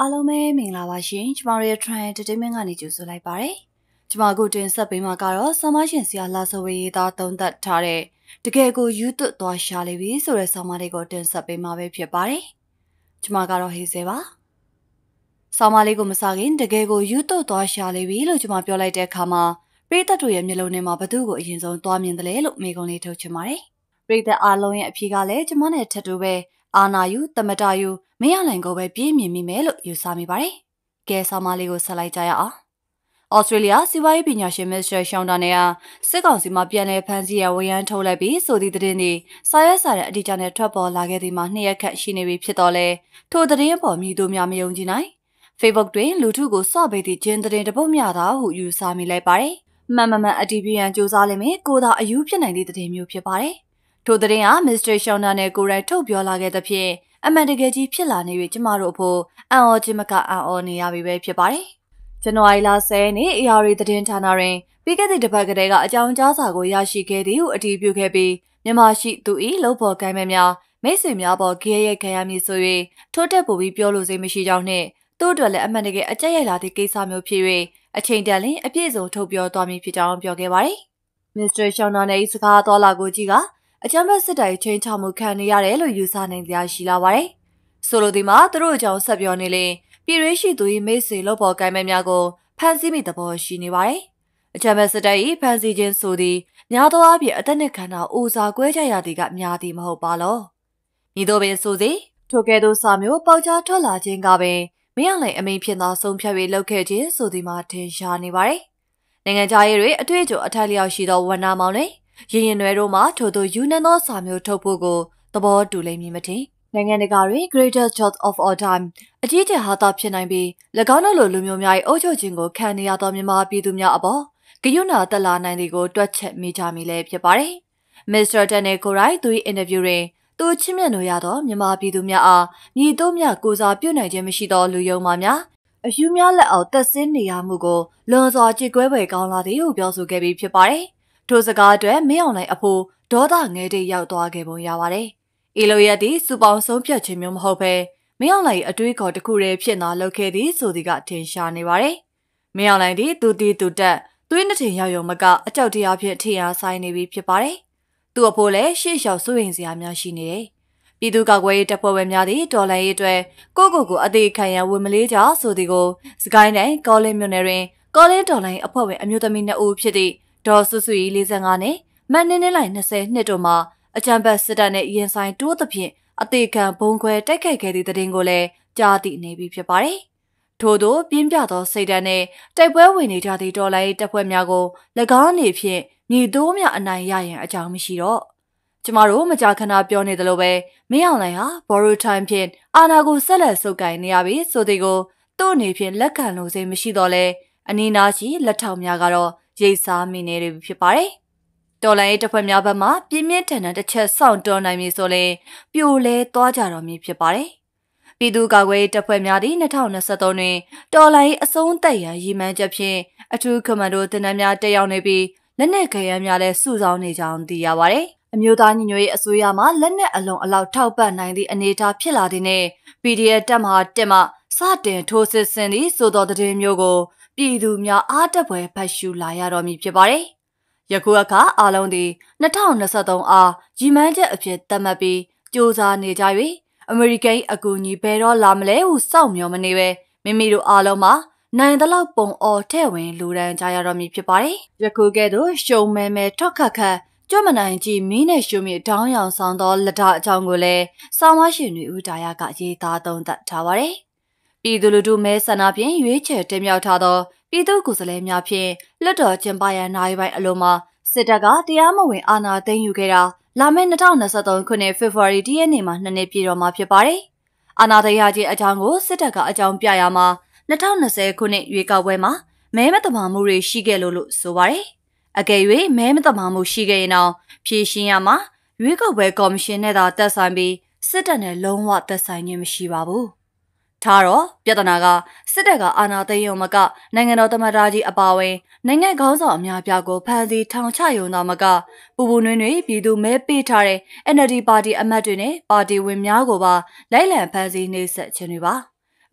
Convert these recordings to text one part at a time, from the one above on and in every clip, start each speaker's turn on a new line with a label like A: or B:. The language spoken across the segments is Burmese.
A: အားလုံးပဲမင်္ဂလာပါရှင်ကျမတို့ရဲ့ Trend Entertainment ကနေကြိုဆိုလိုက်ပါတယ်ကျမတို့တင်ဆက်ပေးမှာကတော့ဆောင်းပါးရှင်ဆရာလာဆဝေရေးသားသုံးသပ်ထားတဲ့တကယ်ကိုယူသွတ်သွားရှာလိမ့်ပြီဆိုတဲ့ဆောင်းပါးလေးကိုတင်ဆက်ပေးမှာပဲဖြစ်ပါတယ်ကျမကတော့ဟေးစေပါဆောင်းပါးလေးကိုမစခင် တကယ်ကိုယူသွတ်သွားရှာလိမ့်ပြီလို့ကျမပြောလိုက်တဲ့အခါမှာပရိသတ်တို့ရဲ့မျိုးလုံးထဲမှာဘသူ့ကိုအရင်ဆုံးသွားမြင်တယ်လို့မိကုံလေးထုတ်ချင်ပါတယ်ပရိသတ်အားလုံးရဲ့အဖြေကလည်းကျမနဲ့ထပ်တူပဲအာနာယူတမတာယူမရနိုင်ကိုပဲပြင်းမြင်မိမယ်လို့ယူဆမိပါတယ်။ကဲဆောင်းမလေးကိုဆက်လိုက်ကြရအောင်။ဩစတြေးလျစီးပွားရေးပညာရှင်မစ္စတာရှောင်းတာနဲ့စစ်ကောင်စီမှပြန်လည်ဖမ်းဆီးရဝရန်ထုတ်လိုက်ပြီးဆိုသည့်သတင်းတွေစာရွက်စာတမ်းအတိအကျနဲ့ထွက်ပေါ်လာခဲ့သည်မှာနှစ်ရက်ခန့်ရှိနေပြီဖြစ်တော့လဲထိုသတင်းပေါ်မြည်သူများမယုံကြည်နိုင် Facebook တွင်လူထုကိုစော့ပေးသည့်ဂျင်းသတင်းတပုတ်များသာဟုယူဆမိလိုက်ပါတယ်။မှန်မှန်အတီးပြန်စူးစမ်းလိမ့်မယ်ကိုသာအယူဖြစ်နိုင်သည့်သတင်းမျိုးဖြစ်ပါတယ်။ထိုသတင်းဟာမစ္စတာရှောင်းနာနဲ့ကိုရိုင်းထုတ်ပြောလာခဲ့သဖြင့်အမှန်တကယ်ကြီးဖြစ်လာနေ၍ကျမတို့အဖို့အံ့ဩခြင်းမကအံ့ဩနေရပြီပဲဖြစ်ပါတယ်။ဇန်နဝါရီလ10ရက်နေ့ AR သတင်းဌာနတွင်ပြီးခဲ့တဲ့တစ်ပတ်ကတည်းကအကြောင်းကြားစာကိုရရှိခဲ့သည်ဟုအတည်ပြုခဲ့ပြီးမြန်မာရှိ သူ၏လုံပေါ်ကိုင်းမဲ့များမိတ်ဆွေများပေါ်ကြရရဲ့ခံရမည်ဆို၍ထိုးတက်ပူပြီးပြောလို့စိတ်မရှိကြောင်းနှင့်သူ့အတွက်လည်းအမှန်တကယ်အကြက်ရိုက်လာသည့်ကိစ္စမျိုးဖြစ်၍အချိန်တန်လင်းအပြည့်စုံထုတ်ပြောသွားမည်ဖြစ်ကြောင်းပြောခဲ့ပါတယ်။မစ္စတာရှောင်းနာနဲ့ဤစကားတော်လာကိုကြီးကအကြမ်းဖက်စစ်တပ်ချင်းချမှုခံနေရတယ်လို့ယူဆနိုင်ကြရှိလာပါတယ်။ဆိုလိုဒီမှာသူတို့အကြောင်းဆက်ပြောနေလင်ပြည်ရေးရှိသူ၏မိတ်ဆွေလို့ပေါ်ကိုင်းမဲ့များကိုဖမ်းဆီးမိသဘောရှိနေပါတယ်။အကြမ်းဖက်စစ်တပ်၏ဖမ်းဆီးခြင်းဆိုသည်များသောအားဖြင့်အသက်နှင့်ခန္ဓာဦးစားကွဲခြားရသည်ကများသည်မဟုတ်ပါလော။ဤသို့ပင်ဆိုစေထိုကဲ့သို့စာမျိုးပေါက်ကြားထွက်လာခြင်းကပင်မင်းအောင်လှိုင်အမိန်ဖြစ်သောဆုံးဖြတ်၍လုပ်ခဲ့ခြင်းဆိုသည်မှာထင်ရှားနေပါတယ်။နိုင်ငံသားရေးတွေအတွေ့အကြုံအထိုက်လျောက်ရှိသောဝန်နာမောင်တွေရရင်နွယ်တို့မှထို့သို့ယူနန်သောစာမျိုးထုတ်ဖို့ကိုသဘောတူလိမ့်မည်မထင်နိုင်ငံတကာတွင် greatest jobs of all time အကြီးအကျယ်ဟာတာဖြစ်နိုင်ပြီး၎င်းတို့လိုလူမျိုးများ၏အုပ်ချုပ်ခြင်းကိုခံနေရသောမြန်မာပြည်သူများအပေါ်ဂရုဏာတက်လာနိုင်သည်ကိုတွက်ချက်မိကြမိလည်းဖြစ်ပါတယ်။ Mr. Daniel Gorai သူ၏အင်တာဗျူးတွင်သူချင်းမြတ်လို့ရသောမြန်မာပြည်သူများအားညီတို့မြကိုစားပြုနိုင်ခြင်းမရှိသောလူယုံမာများအယူများလက်အောက်တက်ဆင်းနေရမှုကိုလွန်စွာကြေကွဲပွေကောင်းလာသည်ဟုပြောဆိုခဲ့ပြီးဖြစ်ပါတယ်ထိုစကားအတွက်မင်းအောင်နိုင်အဖိုးဒေါသငယ်တိတ်ရောက်သွားခဲ့ပုံရပါတယ်။ဤလိုရက်သည်စူပေါင်းဆုံးဖြတ်ခြင်းမျိုးမဟုတ်ဘဲမင်းအောင်နိုင်အတွေးခေါ်တစ်ခုတည်းဖြစ်သာလုပ်ခဲ့သည်ဆိုသည်ကထင်ရှားနေပါတယ်။မင်းအောင်နိုင်သည်သူတီသူတက်သွေးနှစ်ထင်ရောက်ရုံမကအကြောက်တရားဖြင့်ထိအားဆိုင်နေပြီဖြစ်ပါတယ်။သူ့အဖိုးလည်းရှေ့လျှောက်စိုးရင်စရာများရှိနေတယ်။ပြည်သူ့ကာကွယ်ရေးတပ်ဖွဲ့ဝင်များသည့်တော်လှန်ရေးအတွက်ကိုကိုကိုအသေးခံရဝင်မလေးကြဆိုသည်ကိုစကိုင်းတိုင်းကောလင်းမြို့နယ်တွင်ကောလင်းတော်လှန်အဖွဲ့ဝင်အမျိုးသမီး2ဦးဖြစ်သည့်ဒေါ်စုစုကြီး45နဲ့မန်နင်းနင်းလိုက်20နှစ်တို့မှာအကြံဘတ်စစ်တပ်နဲ့ရင်ဆိုင်တိုးသဖြင့်အသေးခံဘုံခွဲတိုက်ခိုက်ခဲ့သည့်တဲ့တင်ကိုလည်းကြားသိနေပြီဖြစ်ပါတယ်။ထို့သောပြင်းပြသောစိတ်ဓာတ်နဲ့တိုက်ပွဲဝင်နေကြသည့်တော်လိုင်းတပ်ဖွဲ့များကို၎င်းအနေဖြင့်မြေသိုးများအနိုင်ရရန်အကြောင်းမရှိတော့ကျမတို့မကြာခဏပြောနေသလိုပဲမင်းအောင်လှိုင်ဟာ borrow time ဖြင့်အာနာကိုဆက်လက်ဆုပ်ကိုင်နေရပြီဆိုသည်ကိုသူ့အနေဖြင့်လက်ခံလို့စိတ်မရှိတော့လဲအနီးနားရှိလက်ထောက်များကတော့ရိတ်စားမိနေတယ်ဖြစ်ပါတယ်။တော်လိုင်းရဲ့တစ်ဖက်များဘက်မှာပြင်းပြင်းထန်ထန်တစ်ချက်စောင့်တော်နိုင်ပြီဆိုရင်ပြိုလဲသွားကြတော်မူဖြစ်ပါတယ်။ပြည်သူ့ကာကွယ်တပ်ဖွဲ့များသည့်2023တွင်တော်လိုင်းအစုံသက်ရန်ရည်မှန်းချက်ဖြင့်အထူးကမန်ဒိုတင်နန်းများတက်ရောက်နေပြီးလက်နက်ခဲယမ်းများလည်းစုဆောင်းနေကြောင်းသိရပါတယ်။အမျိုးသားညီညွတ်ရေးအစိုးရမှလက်နက်အလုံးအလောက်ထောက်ပံ့နိုင်သည့်အနေအထားဖြစ်လာသည်နှင့် PDF တပ်မဟာတက်မှစတင်ထိုးစစ်ဆင်သည့်သို့သောသတင်းမျိုးကိုပြည်သူများအားတက်ပွဲဖတ်ရှုလာရတော်မူဖြစ်ပါတယ်။ယခုအခါအားလုံးသည်2023အားကြီးမန်းချက်အဖြစ်သတ်မှတ်ပြီးစူးစမ်းနေကြ၍အမေရိကန်အကူအညီဘယ်တော့လာမလဲဟုစောင့်မျှော်မနေပဲမိမိတို့အားလုံးမှာနိုင်သလောက်ပုံအော်ထဲ့ဝင်လူရန်ကြရတော်မူဖြစ်ပါတယ်။ယခုကဲ့သို့ရှုံမဲမဲထောက်ခတ်ခတ်ကြွမနိုင်ကြီးမင်းနဲ့ရှုံမြေတောင်းရောင်ဆောင်သောလက်ထအကြောင်းကိုလည်းဆောင်းဝါရှင်တွေဦးတာယာကရေးသားသုံးသပ်ထားပါတယ်။ပြည်သူလူထုမဲဆန္ဒဖြင့်ရွေးချယ်တင်မြှောက်ထားသောပြည်သူ့ကိုယ်စားလှယ်များဖြင့်လွှတ်တော်ကျင်းပရန်နိုင်ပိုင်းအလုံးမှာစစ်တပ်ကတရားမဝင် အာဏာသိမ်းယူခဲ့တာလာမယ့်2023ခုနှစ်ဖေဖော်ဝါရီ10ရက်နေ့မှာနှစ်နှစ်ပြည့်တော့မှာဖြစ်ပါတယ်။အာဏာသိမ်းရခြင်းအကြောင်းကိုစစ်တပ်ကအကြောင်းပြရမှာ2020ခုနှစ်ရွေးကောက်ပွဲမှာမဲမတမာမှုတွေရှိခဲ့လို့လို့ဆိုပါတယ်။အကယ်၍မဲမတမာမှုရှိခဲ့ရင်တော့ဖြည့်ရှင်းရမှာရွေးကောက်ပွဲကော်မရှင်နဲ့သာတက်ဆိုင်ပြီးစစ်တပ်နဲ့လုံးဝသက်ဆိုင်ခြင်းမရှိပါဘူးခြားတော့ပြဿနာကစစ်တပ်ကအာဏာသိမ်းရုံမကနိုင်ငံတော်သမ္မတကြီးအပါအဝင်နိုင်ငံခေါင်းဆောင်အများပြားကိုဖမ်းဆီးထောင်ချရုံသာမက ပူပူနွေ့နွေ့ပြည်သူမဲပေးထားတဲ့ NLD ပါတီအမတ်တွေနဲ့ပါတီဝင်များကိုပါလိုက်လံဖမ်းဆီးနှိပ်စက်ခြင်းတွေပါ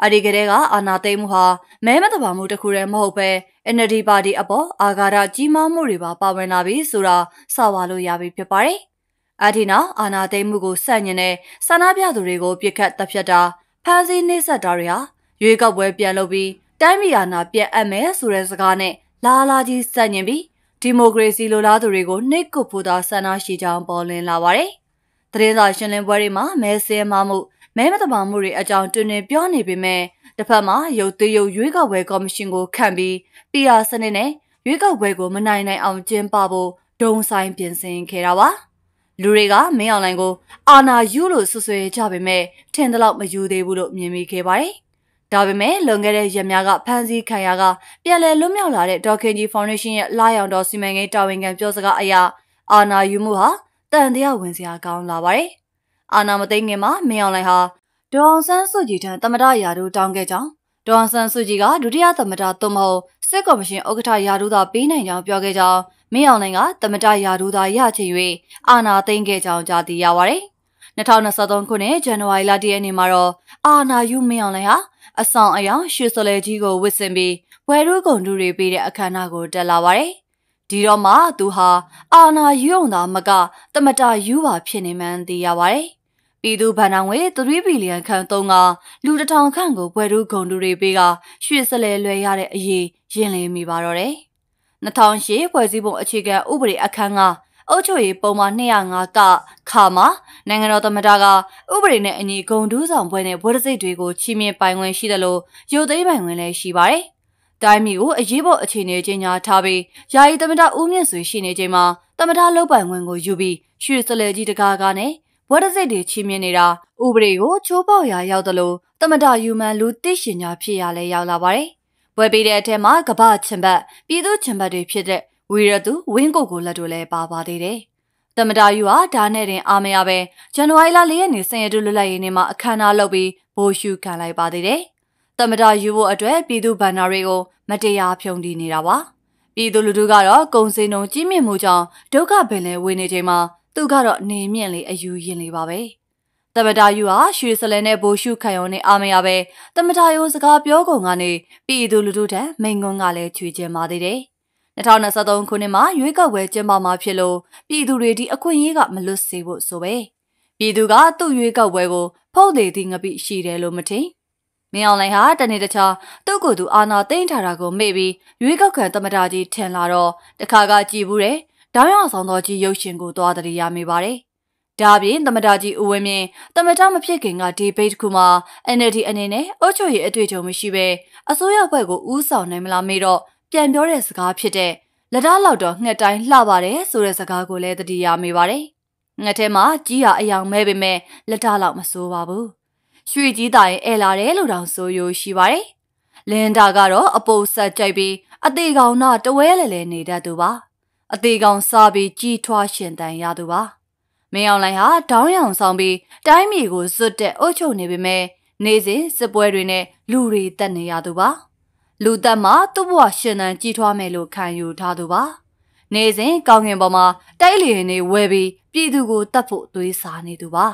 A: အဒီကလေးကအာနာသိမ့်မှုဟာမဲမတဘာမှုတစ်ခုတည်းမဟုတ်ပဲ NLD ပါတီအပေါ်အာဃာတကြီးမားမှုတွေပါပါဝင်လာပြီဆိုတာစပါလို့ရပြီဖြစ်ပါတယ်။အထီနောက်အာနာသိမ့်မှုကိုစန့်ညင်တဲ့ဆန္ဒပြသူတွေကိုပြစ်ခတ်တပ်ဖြတ်တာဖမ်းဆီးနှိပ်စက်တာတွေဟာရွေးကောက်ပွဲပြန်လုပ်ပြီးတိုင်းပြည်အာဏာပြန်အပ်မယ်ဆိုတဲ့စကားနဲ့လာလာကြီးစန့်ညင်ပြီးဒီမိုကရေစီလိုလားသူတွေကိုနှိပ်ကွပ်ဖို့သာဆန္ဒရှိကြောင်းပေါ်လွင်လာပါတယ်။သတင်းစာရှင်းလင်းပွဲတွေမှာမဲဆဲမှမှုမဲမတပါမှုတွေအကြောင်းတွင်တွင်ပြောနေပေမဲ့တစ်ဖက်မှာရုပ်သေးရုပ်ရွေးကောက်ပွဲကော်မရှင်ကိုခန့်ပြီးပြရာစနစ်နဲ့ရွေးကောက်ပွဲကိုမနိုင်နိုင်အောင်ကျင်းပဖို့ဒုံဆိုင်ပြင်ဆင်ခဲ့တာပါ။လူတွေကမင်းအောင်လှိုင်ကိုအာနာယူလို့ဆွဆွဲကြပေမဲ့ထင်သလောက်မယူသေးဘူးလို့မြင်မိခဲ့ပါတယ်။ဒါပေမဲ့လွန်ခဲ့တဲ့ရက်များကဖန်စီခံရကပြန်လည်လွတ်မြောက်လာတဲ့ဒေါခင်ကြီးဖောင်ဒေးရှင်းရဲ့လာရောင်တော်စီမံကိန်းတာဝန်ခံပြောစကားအရအာနာယူမှုဟာတန်တရားဝင်စရာကောင်းလာပါတယ်။အာနာမသိငင်မှာမင်းအောင်လှိုင်ဟာဒေါအောင်ဆန်းစုကြည်ထံတမဒရာတို့တောင်းခဲ့ကြောင်းဒေါ်ဆန်စုကြည်ကဒုတိယသမ္မတသို့မဟုတ်စစ်ကော်မရှင်ဥက္ကဋ္ဌယာဒူသာ ပေးနိုင်ကြောင်းပြောခဲ့ကြောင်းမင်းအောင်လှိုင်က သမ္မတယာဒူသာရချင်၍အာဏာသိမ်းခဲ့ကြောင်းကြားသိရပါတယ်။2023ခုနှစ်ဇန်နဝါရီလတရက်နေ့မှာတော့အာဏာယူမင်းအောင်လှိုင်ဟာအဆောင်အယောင်ရှူဆလဲကြီးကိုဝစ်ဆင်ပြီးဘွယ်ရုကုံတူတွေပေးတဲ့အခမ်းအနားကိုတက်လာပါတယ်။ဒီတော့မှသူဟာအာနာယူအောင်သာမကတမတာယူပါဖြစ်နေမှန်းသိရပါတယ်။ပြည်သူဗန်နာငွေ3ဘီလီယံခန့်သုံးကလူတစ်ထောင်ခန့်ကိုပွဲတူးဂုံတူတွေပေးကရွှေစလဲလွယ်ရတဲ့အရေးရင်လင်းမိပါတော့တယ်။2008ဖွဲ့စည်းပုံအခြေခံဥပဒေအခန်းကအုပ်ချုပ်ရေးပုံမှန်205ကခါမှာနိုင်ငံတော်သမ္မတကဥပဒေနဲ့အညီဂုံတူးဆောင်ပွဲနဲ့ဘွဲ့တစိတ်တွေကိုချီးမြှင့်ပိုင်ခွင့်ရှိတယ်လို့ရုပ်သိမ်းပိုင်ခွင့်လည်းရှိပါတယ်။တိုင်းပြည်ကိုအရေးပေါ်အခြေအနေကြီးညာထားပြီးယာယီသမ္မတဦးမြင့်ဆွေရှိနေချိန်မှာသမ္မတလောက်ပိုင်ဝင်ကိုယူပြီးရွှေစလဲကြီးတကားကနဲ့ဝက်တစိတ်တွေချီးမြှင့်နေတာဥပဒေကိုချိုးပေါက်ရာရောက်သလိုတမတာယူမန်လူသိရှင်ညာဖြစ်ရလဲရောက်လာပါတယ်။ပွဲပေးတဲ့အထက်မှာကမ္ဘာချင်ဘတ်ပြည်သူချင်ဘတ်တွေဖြစ်တဲ့ဝီရသူဝင်းကိုကိုလက်တို့လည်းပါပါသေးတယ်။တမတာယူဟာဒါနဲ့တင်အာမရပဲဇန်နဝါရီလ၄ရက်နေ့စင်ရတုလွတ်လပ်ရေးနေ့မှာအခမ်းအနားလုပ်ပြီးဘိုးရှုခံလိုက်ပါသေးတယ်။တမတာယူဖို့အတွက်ပြည်သူဗန္နာတွေကို မတရားဖြုံတီးနေတာပါ။ပြည်သူလူထုကတော့ကုံစင်ုံကြီးမြင့်မှုကြောင့်ဒုက္ခပင်လဲဝင်နေချိန်မှာသူကတော့နေမြင့်လေးအယူရင်လေးပါပဲတမတာယူဟာရွှေစလဲနဲ့ဘိုရှုခံရုံနဲ့အာမရပဲတမတာယူစကားပြောကုန်ကနေပြည်သူလူထုထံမိန်ကွန်းကလည်းချွေကျင်ပါသေးတယ်2023ခုနှစ်မှာရွေးကောက်ပွဲကျင်းပမှာဖြစ်လို့ပြည်သူတွေဒီအခွင့်အရေးကမလွတ်စေဖို့ဆိုပဲပြည်သူကသူ့ရွေးကောက်ပွဲကိုဖုတ်သေးသည်ငပိရှိတယ်လို့မထင်မင်းအောင်လှိုင်ဟာတနေ့တခြားသူ့ကိုယ်သူအာနာသိမ့်ထားတာကိုမေ့ပြီးရွေးကောက်ခံသမ္မတကြီးထင်လာတော့တခါကကြည်ဘူးတယ်တောင်းရဆောင်တော်ကြီးရုပ်ရှင်ကိုသွားတရရမိပါတယ်။ဒါပြင်သမတာကြီးဦးဝင်းမြင့်သမတာမဖြစ်ခင်ကဒီဘိတ်တစ်ခုမှာ NLD အနေနဲ့အုတ်ချုပ်ရဲ့အတွေ့အကြုံမရှိဘဲအစိုးရဘက်ကိုဦးဆောင်နိုင်မလားမေးတော့ပြန်ပြောတဲ့စကားဖြစ်တဲ့လက်ဒါလောက်တော့ငှက်တိုင်းလှပါတယ်ဆိုတဲ့စကားကိုလည်းတတိယမိပါတယ်။ငှက်ထဲမှာကြီးရအယောင်မဲပေမဲ့လက်ဒါလောက်မစိုးပါဘူး။ရွှေကြီးသားရင်အဲလာတယ်လို့တောင်ဆိုရိုးရှိပါတယ်။လင်တာကတော့အပုတ်ဆက်ကြိုက်ပြီးအသေးကောင်တော့တဝဲလဲလဲနေတတ်သူပါ။အသေးကောင်စားပြီးကြီးထွားရှင်တန်ရသူပါမင်းအောင်လှိုင်ဟာဒေါင်းရောင်ဆောင်ပြီးတိုင်းပြည်ကိုစွတ်တဲ့အုပ်ချုပ်နေပေမဲ့နေစဉ်စစ်ပွဲတွေနဲ့လူတွေတက်နေရသူပါလူတက်မှာသူ့ဘဝရှင်တန်ကြီးထွားမယ်လို့ခံယူထားသူပါနေစဉ် ကောင်းကင်ပေါ်မှာတိုက်လျင်တွေဝဲပြီးပြည်သူကိုတတ်ဖို့သွေးစားနေသူပါ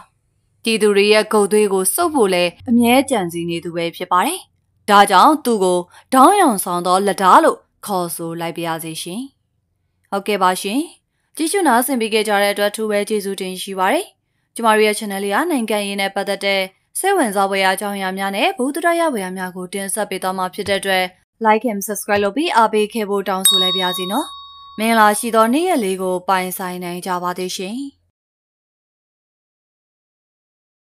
A: ပြည်သူတွေရဲ့ဂုတ်သွေးကိုစုပ်ဖို့လဲအမြဲကြံစည်နေသူပဲဖြစ်ပါတယ်ဒါကြောင့်သူကိုဒေါင်းရောင်ဆောင်သောလက်ဓာလို့ခေါ်ဆိုလိုက်ပါရစေရှင်။ဟုတ်ကဲ့ပါရှင်ကြည့်ရှုနားဆင်ပေးခဲ့ကြတဲ့အတွက်ထူးပဲကျေးဇူးတင်ရှိပါတယ်ကျမတို့ရဲ့ channel လေးကနိုင်ငံရေးနဲ့ပတ်သက်တဲ့စိတ်ဝင်စားဖွယ်အကြောင်းအရာများနဲ့ဘူးတရရဝယ်အများကိုတင်ဆက်ပေးသွားမှာဖြစ်တဲ့အတွက် like and subscribe လုပ်ပြီးအားပေးခဲ့ဖို့တောင်းဆိုလိုက်ပါရစေနော်မင်္ဂလာရှိသောနေ့ရက်လေးကိုပိုင်ဆိုင်နိုင်ကြပါသေးရှင်